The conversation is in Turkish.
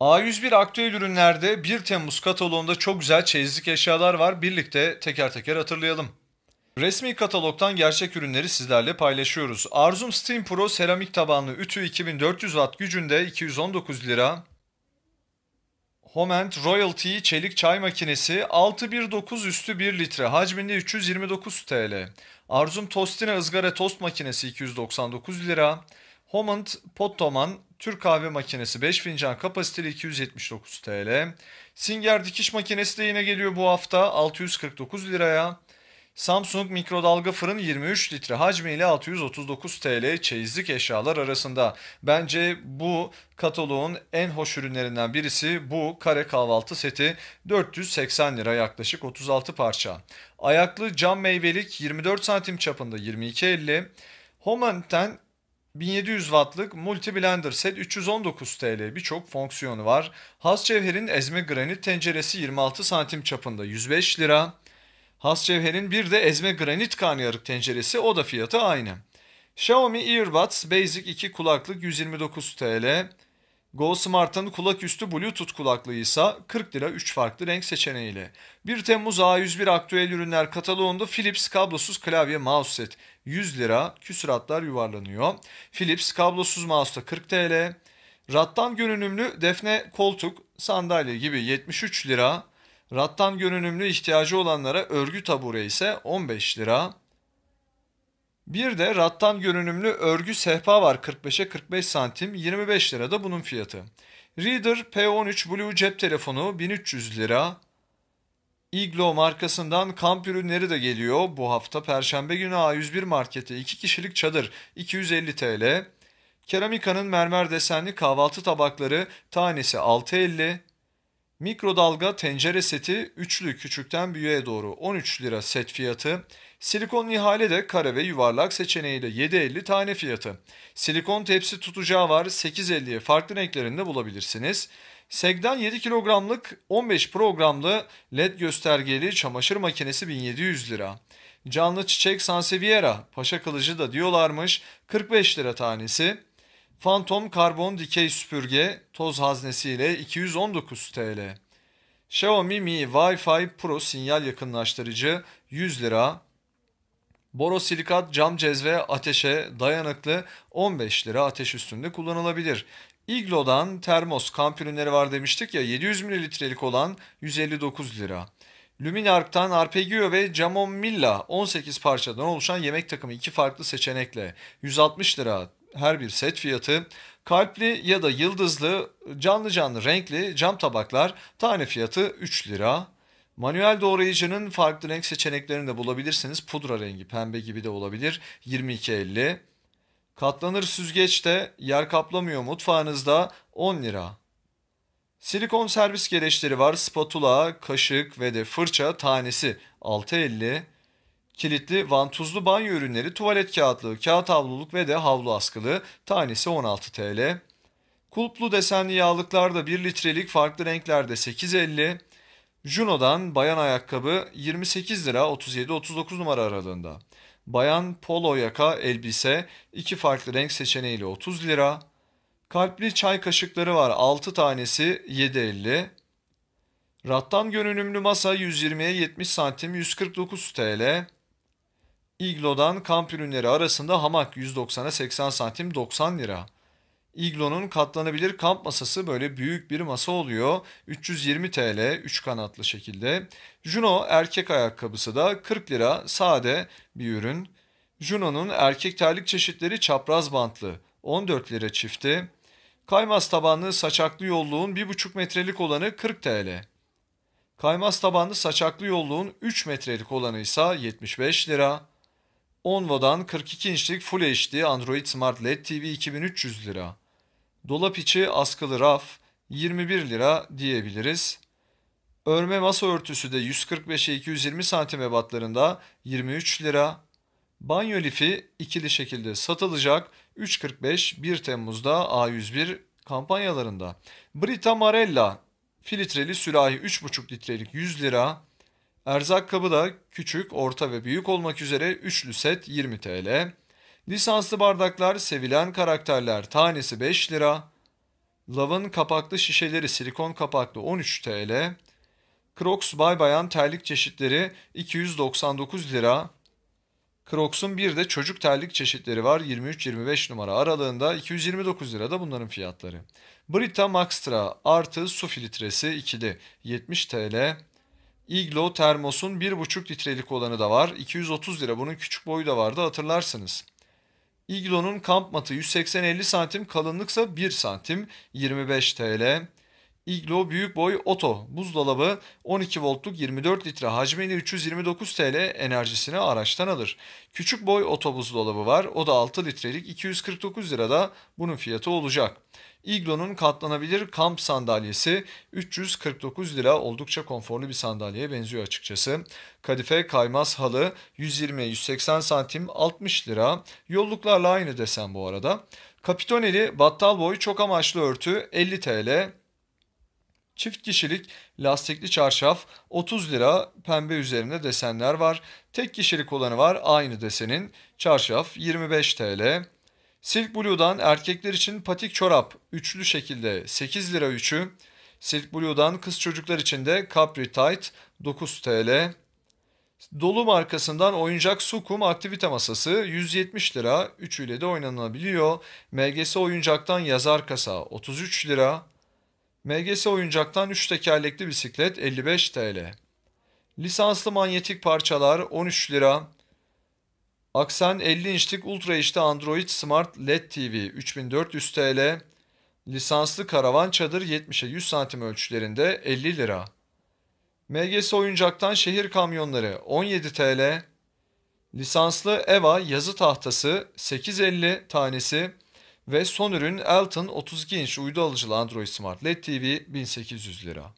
A101 aktüel ürünlerde 1 Temmuz kataloğunda çok güzel çeyizlik eşyalar var. Birlikte teker teker hatırlayalım. Resmi katalogdan gerçek ürünleri sizlerle paylaşıyoruz. Arzum Steam Pro seramik tabanlı ütü 2400 watt gücünde 219 lira. Homent Royalty çelik çay makinesi 619 üstü 1 litre hacminde 329 TL. Arzum Tostina ızgara tost makinesi 299 lira. Homant Pottoman Türk kahve makinesi 5 fincan kapasiteli 279 TL. Singer dikiş makinesi de yine geliyor bu hafta 649 liraya. Samsung mikrodalga fırın 23 litre hacmiyle 639 TL çeyizlik eşyalar arasında. Bence bu kataloğun en hoş ürünlerinden birisi bu kare kahvaltı seti 480 lira yaklaşık 36 parça. Ayaklı cam meyvelik 24 santim çapında 22.50. Homan'ten 1700 wattlık multi blender set 319 TL birçok fonksiyonu var. Has Cevher'in ezme granit tenceresi 26 santim çapında 105 lira. Has Cevher'in bir de ezme granit karnıyarık tenceresi o da fiyatı aynı. Xiaomi Earbuds Basic 2 kulaklık 129 TL. GoSmart'ın kulaküstü Bluetooth kulaklığı ise 40 lira 3 farklı renk seçeneğiyle. 1 Temmuz A101 aktüel ürünler kataloğunda Philips kablosuz klavye mouse set 100 lira küsuratlar yuvarlanıyor. Philips kablosuz mouse da 40 TL. Rattan görünümlü defne koltuk sandalye gibi 73 lira. Rattan görünümlü ihtiyacı olanlara örgü tabure ise 15 lira. Bir de rattan görünümlü örgü sehpa var 45'e 45 santim 25 lira da bunun fiyatı. Reader P13 Blue cep telefonu 1300 lira. Iglo markasından kamp ürünleri de geliyor. Bu hafta Perşembe günü A101 markete 2 kişilik çadır 250 TL. Keramika'nın mermer desenli kahvaltı tabakları tanesi 6.50 Mikrodalga tencere seti üçlü küçükten büyüğe doğru 13 lira set fiyatı. Silikon ihale de kare ve yuvarlak seçeneğiyle 7.50 tane fiyatı. Silikon tepsi tutacağı var 8.50'ye farklı renklerinde bulabilirsiniz. Segden 7 kilogramlık 15 programlı led göstergeli çamaşır makinesi 1700 lira. Canlı çiçek Sanseviera paşa kılıcı da diyorlarmış 45 lira tanesi. Phantom karbon dikey süpürge toz haznesi ile 219 TL. Xiaomi Mi Wi-Fi Pro sinyal yakınlaştırıcı 100 lira. Borosilikat cam cezve ateşe dayanıklı 15 lira ateş üstünde kullanılabilir. Iglo'dan termos kamp ürünleri var demiştik ya 700 mililitrelik olan 159 lira. Luminark'tan Arpeggio ve Jamon Milla 18 parçadan oluşan yemek takımı iki farklı seçenekle 160 lira her bir set fiyatı, kalpli ya da yıldızlı, canlı canlı renkli cam tabaklar tane fiyatı 3 lira. Manuel doğrayıcının farklı renk seçeneklerini de bulabilirsiniz. Pudra rengi, pembe gibi de olabilir. 22.50. Katlanır süzgeçte yer kaplamıyor mutfağınızda 10 lira. Silikon servis gereçleri var. Spatula, kaşık ve de fırça tanesi 6.50 kilitli, vantuzlu banyo ürünleri, tuvalet kağıtlığı, kağıt havluluk ve de havlu askılı tanesi 16 TL. Kulplu desenli yağlıklar da 1 litrelik farklı renklerde 8.50. Juno'dan bayan ayakkabı 28 lira 37-39 numara aralığında. Bayan polo yaka elbise iki farklı renk seçeneğiyle 30 lira. Kalpli çay kaşıkları var 6 tanesi 7.50. Rattan görünümlü masa 120'ye 70 santim 149 TL. Iglo'dan kamp ürünleri arasında hamak 190'a 80 santim 90 lira. Iglo'nun katlanabilir kamp masası böyle büyük bir masa oluyor. 320 TL 3 kanatlı şekilde. Juno erkek ayakkabısı da 40 lira sade bir ürün. Juno'nun erkek terlik çeşitleri çapraz bantlı 14 lira çifti. Kaymaz tabanlı saçaklı yolluğun 1,5 metrelik olanı 40 TL. Kaymaz tabanlı saçaklı yolluğun 3 metrelik olanı ise 75 lira. Onvo'dan 42 inçlik Full HD Android Smart LED TV 2300 lira. Dolap içi askılı raf 21 lira diyebiliriz. Örme masa örtüsü de 145 220 santim ebatlarında 23 lira. Banyo lifi ikili şekilde satılacak 3.45 1 Temmuz'da A101 kampanyalarında. Brita Marella filtreli sürahi 3.5 litrelik 100 lira. Erzak kabı da küçük, orta ve büyük olmak üzere üçlü set 20 TL. Lisanslı bardaklar sevilen karakterler tanesi 5 lira. Lavın kapaklı şişeleri silikon kapaklı 13 TL. Crocs Bay Bayan terlik çeşitleri 299 lira. Crocs'un bir de çocuk terlik çeşitleri var. 23-25 numara aralığında 229 lira da bunların fiyatları. Brita Maxtra artı su filtresi ikili 70 TL. Iglo termosun 1,5 litrelik olanı da var. 230 lira. Bunun küçük boyu da vardı hatırlarsınız. Iglo'nun kamp matı 180-50 santim kalınlıksa 1 santim 25 TL. Iglo büyük boy oto buzdolabı 12 voltluk 24 litre hacmiyle 329 TL enerjisini araçtan alır. Küçük boy oto buzdolabı var o da 6 litrelik 249 lirada bunun fiyatı olacak. Iglo'nun katlanabilir kamp sandalyesi 349 lira oldukça konforlu bir sandalyeye benziyor açıkçası. Kadife kaymaz halı 120-180 santim 60 lira. Yolluklarla aynı desen bu arada. Kapitoneli battal boy çok amaçlı örtü 50 TL. Çift kişilik lastikli çarşaf 30 lira pembe üzerinde desenler var. Tek kişilik olanı var aynı desenin. Çarşaf 25 TL. Silk Blue'dan erkekler için patik çorap üçlü şekilde 8 lira üçü. Silk Blue'dan kız çocuklar için de Capri Tight 9 TL. Dolu markasından oyuncak su kum aktivite masası 170 lira. Üçüyle de oynanabiliyor. MGS oyuncaktan yazar kasa 33 lira. MGS oyuncaktan 3 tekerlekli bisiklet 55 TL. Lisanslı manyetik parçalar 13 lira. Aksen 50 inçlik Ultra HD Android Smart LED TV 3400 TL. Lisanslı karavan çadır 70'e 100 santim ölçülerinde 50 lira. MGS oyuncaktan şehir kamyonları 17 TL. Lisanslı EVA yazı tahtası 8.50 tanesi ve son ürün Elton 32 inç uydu alıcılı Android Smart LED TV 1800 lira.